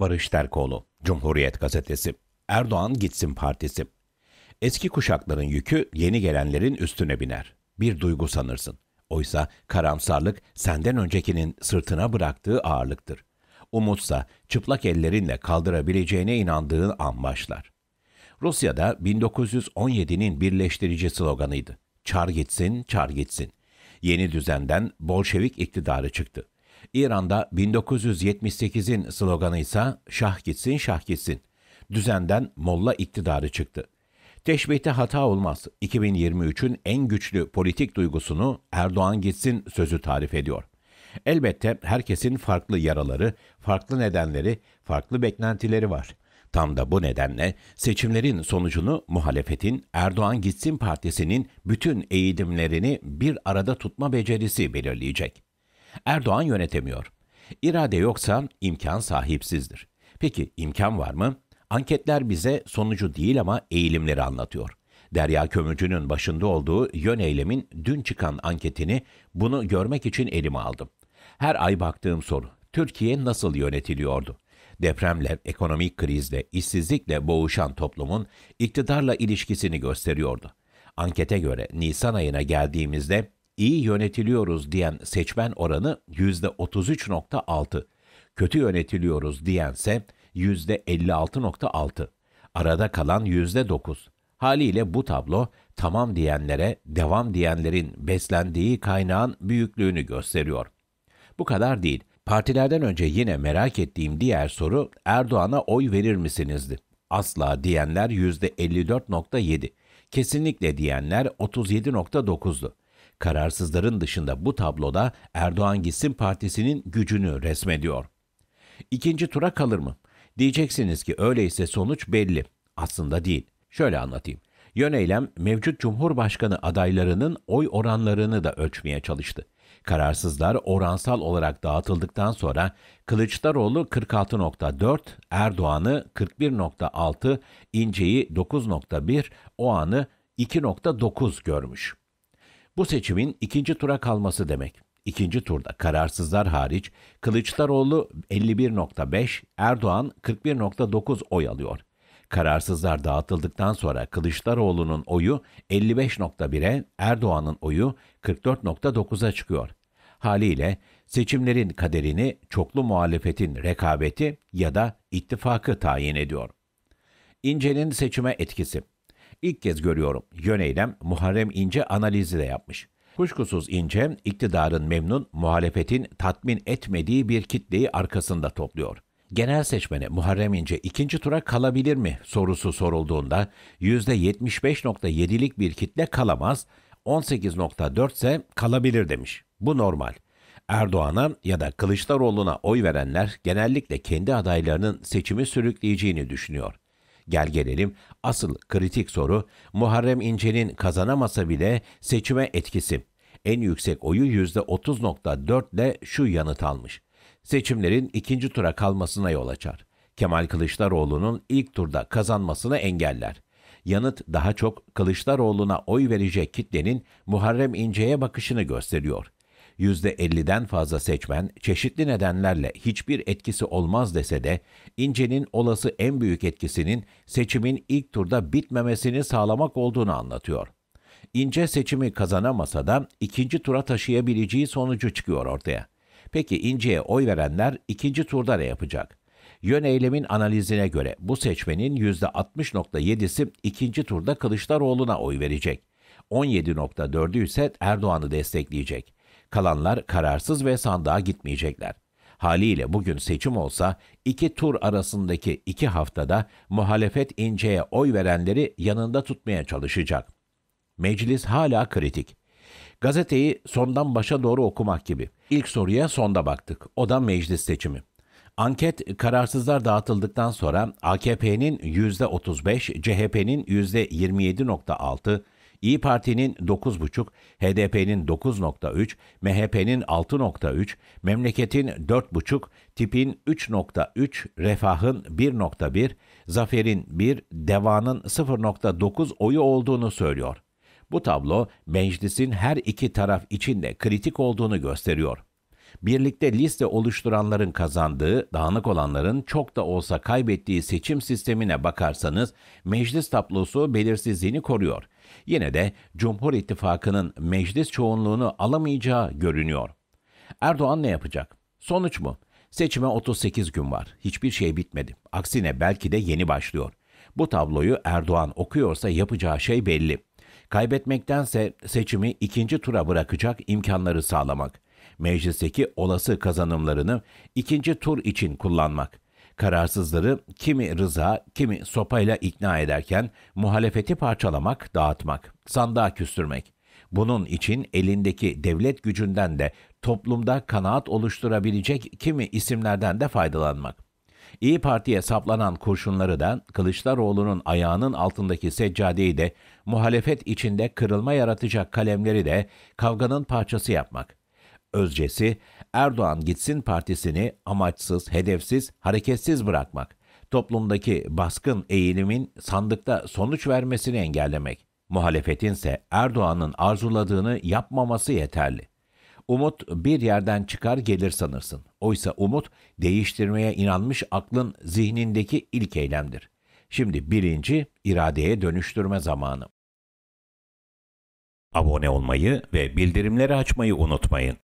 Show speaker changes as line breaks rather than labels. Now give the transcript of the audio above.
Barış Terkoğlu, Cumhuriyet Gazetesi, Erdoğan Gitsin Partisi. Eski kuşakların yükü yeni gelenlerin üstüne biner. Bir duygu sanırsın. Oysa karamsarlık senden öncekinin sırtına bıraktığı ağırlıktır. Umutsa çıplak ellerinle kaldırabileceğine inandığın an başlar. Rusya'da 1917'nin birleştirici sloganıydı. Çar gitsin, çar gitsin. Yeni düzenden Bolşevik iktidarı çıktı. İran'da 1978'in sloganı ise şah gitsin şah gitsin. Düzenden molla iktidarı çıktı. Teşbihte hata olmaz. 2023'ün en güçlü politik duygusunu Erdoğan gitsin sözü tarif ediyor. Elbette herkesin farklı yaraları, farklı nedenleri, farklı beklentileri var. Tam da bu nedenle seçimlerin sonucunu muhalefetin Erdoğan Gitsin Partisi'nin bütün eğilimlerini bir arada tutma becerisi belirleyecek. Erdoğan yönetemiyor. İrade yoksa imkan sahipsizdir. Peki imkan var mı? Anketler bize sonucu değil ama eğilimleri anlatıyor. Derya Kömürcü'nün başında olduğu yön eylemin dün çıkan anketini bunu görmek için elime aldım. Her ay baktığım soru, Türkiye nasıl yönetiliyordu? Depremle, ekonomik krizle, işsizlikle boğuşan toplumun iktidarla ilişkisini gösteriyordu. Ankete göre Nisan ayına geldiğimizde iyi yönetiliyoruz diyen seçmen oranı %33.6, kötü yönetiliyoruz diyense %56.6, arada kalan %9. Haliyle bu tablo tamam diyenlere devam diyenlerin beslendiği kaynağın büyüklüğünü gösteriyor. Bu kadar değil. Partilerden önce yine merak ettiğim diğer soru Erdoğan'a oy verir misinizdi? Asla diyenler %54.7, kesinlikle diyenler 37.9'du. Kararsızların dışında bu tabloda Erdoğan gitsin partisinin gücünü resmediyor. İkinci tura kalır mı? Diyeceksiniz ki öyleyse sonuç belli. Aslında değil. Şöyle anlatayım. Yöneylem mevcut Cumhurbaşkanı adaylarının oy oranlarını da ölçmeye çalıştı. Kararsızlar oransal olarak dağıtıldıktan sonra Kılıçdaroğlu 46.4, Erdoğan'ı 41.6, İnce'yi 9.1, Oğan'ı 2.9 görmüş. Bu seçimin ikinci tura kalması demek. İkinci turda kararsızlar hariç Kılıçdaroğlu 51.5, Erdoğan 41.9 oy alıyor. Kararsızlar dağıtıldıktan sonra Kılıçdaroğlu'nun oyu 55.1'e, Erdoğan'ın oyu 44.9'a çıkıyor. Haliyle seçimlerin kaderini çoklu muhalefetin rekabeti ya da ittifakı tayin ediyor. İnce'nin seçime etkisi İlk kez görüyorum. Yöneylem Muharrem İnce analizi de yapmış. Kuşkusuz İnce, iktidarın memnun, muhalefetin tatmin etmediği bir kitleyi arkasında topluyor. Genel seçmene Muharrem İnce ikinci tura kalabilir mi sorusu sorulduğunda %75.7'lik bir kitle kalamaz, 18.4 ise kalabilir demiş. Bu normal. Erdoğan'a ya da Kılıçdaroğlu'na oy verenler genellikle kendi adaylarının seçimi sürükleyeceğini düşünüyor. Gel gelelim asıl kritik soru Muharrem İnce'nin kazanamasa bile seçime etkisi. En yüksek oyu %30.4 ile şu yanıt almış. Seçimlerin ikinci tura kalmasına yol açar. Kemal Kılıçdaroğlu'nun ilk turda kazanmasını engeller. Yanıt daha çok Kılıçdaroğlu'na oy verecek kitlenin Muharrem İnce'ye bakışını gösteriyor.'' %50'den fazla seçmen çeşitli nedenlerle hiçbir etkisi olmaz dese de İnce'nin olası en büyük etkisinin seçimin ilk turda bitmemesini sağlamak olduğunu anlatıyor. İnce seçimi kazanamasa da ikinci tura taşıyabileceği sonucu çıkıyor ortaya. Peki İnce'ye oy verenler ikinci turda ne yapacak? Yön eylemin analizine göre bu seçmenin %60.7'si ikinci turda Kılıçdaroğlu'na oy verecek. 17.4'ü ise Erdoğan'ı destekleyecek. Kalanlar kararsız ve sandığa gitmeyecekler. Haliyle bugün seçim olsa iki tur arasındaki iki haftada muhalefet inceye oy verenleri yanında tutmaya çalışacak. Meclis hala kritik. Gazeteyi sondan başa doğru okumak gibi. İlk soruya sonda baktık. O da meclis seçimi. Anket kararsızlar dağıtıldıktan sonra AKP'nin %35, CHP'nin %27.6, İyi Parti'nin 9,5, HDP'nin 9,3, MHP'nin 6,3, memleketin 4,5, tipin 3,3, refahın 1,1, zaferin 1, devanın 0,9 oyu olduğunu söylüyor. Bu tablo meclisin her iki taraf için de kritik olduğunu gösteriyor. Birlikte liste oluşturanların kazandığı, dağınık olanların çok da olsa kaybettiği seçim sistemine bakarsanız meclis tablosu belirsizliğini koruyor. Yine de Cumhur İttifakı'nın meclis çoğunluğunu alamayacağı görünüyor. Erdoğan ne yapacak? Sonuç mu? Seçime 38 gün var. Hiçbir şey bitmedi. Aksine belki de yeni başlıyor. Bu tabloyu Erdoğan okuyorsa yapacağı şey belli. Kaybetmektense seçimi ikinci tura bırakacak imkanları sağlamak. Meclisteki olası kazanımlarını ikinci tur için kullanmak. Kararsızları kimi rıza, kimi sopayla ikna ederken muhalefeti parçalamak, dağıtmak, sandığa küstürmek. Bunun için elindeki devlet gücünden de toplumda kanaat oluşturabilecek kimi isimlerden de faydalanmak. İyi Parti'ye saplanan kurşunları da Kılıçdaroğlu'nun ayağının altındaki seccadeyi de muhalefet içinde kırılma yaratacak kalemleri de kavganın parçası yapmak. Özcesi Erdoğan Gitsin Partisi'ni amaçsız, hedefsiz, hareketsiz bırakmak, toplumdaki baskın eğilimin sandıkta sonuç vermesini engellemek, muhalefetin ise Erdoğan'ın arzuladığını yapmaması yeterli. Umut bir yerden çıkar gelir sanırsın. Oysa umut değiştirmeye inanmış aklın zihnindeki ilk eylemdir. Şimdi birinci iradeye dönüştürme zamanı. Abone olmayı ve bildirimleri açmayı unutmayın.